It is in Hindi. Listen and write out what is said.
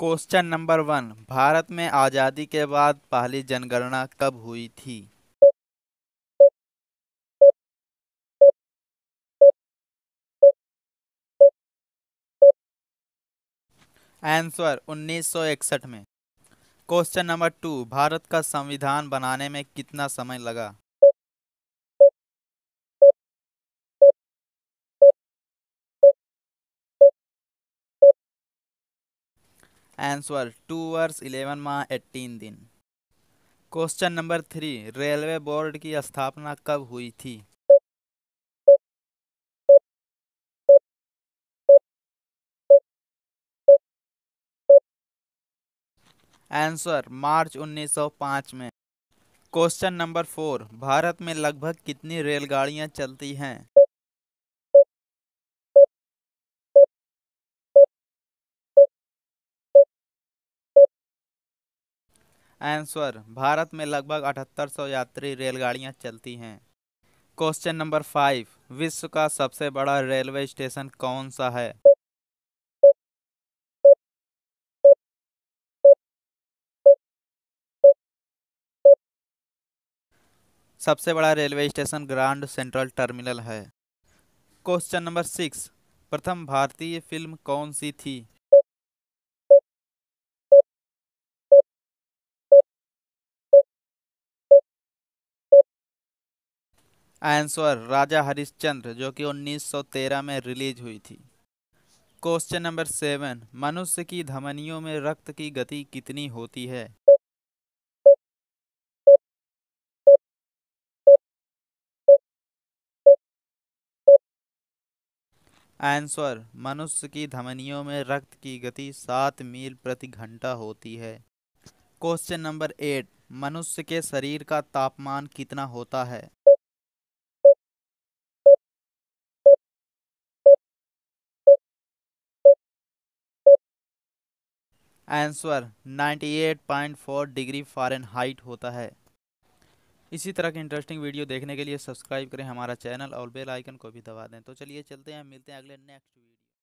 क्वेश्चन नंबर वन भारत में आज़ादी के बाद पहली जनगणना कब हुई थी आंसर 1961 में क्वेश्चन नंबर टू भारत का संविधान बनाने में कितना समय लगा आंसर टू वर्ष इलेवन माह एट्टीन दिन question number three railway board की स्थापना कब हुई थी आंसर मार्च 1905 में क्वेश्चन नंबर फोर भारत में लगभग कितनी रेलगाड़ियां चलती हैं आंसर भारत में लगभग अठहत्तर सौ यात्री रेलगाड़ियाँ चलती हैं क्वेश्चन नंबर फाइव विश्व का सबसे बड़ा रेलवे स्टेशन कौन सा है सबसे बड़ा railway station grand central terminal है क्वेश्चन नंबर सिक्स प्रथम भारतीय फिल्म कौन सी थी आंसर राजा हरिश्चंद्र जो कि 1913 में रिलीज हुई थी क्वेश्चन नंबर सेवन मनुष्य की धमनियों में रक्त की गति कितनी होती है आंसर मनुष्य की धमनियों में रक्त की गति सात मील प्रति घंटा होती है क्वेश्चन नंबर एट मनुष्य के शरीर का तापमान कितना होता है आंसर 98.4 डिग्री फ़ारेनहाइट होता है इसी तरह के इंटरेस्टिंग वीडियो देखने के लिए सब्सक्राइब करें हमारा चैनल और बेल आइकन को भी दबा दें तो चलिए चलते हैं मिलते हैं अगले नेक्स्ट वीडियो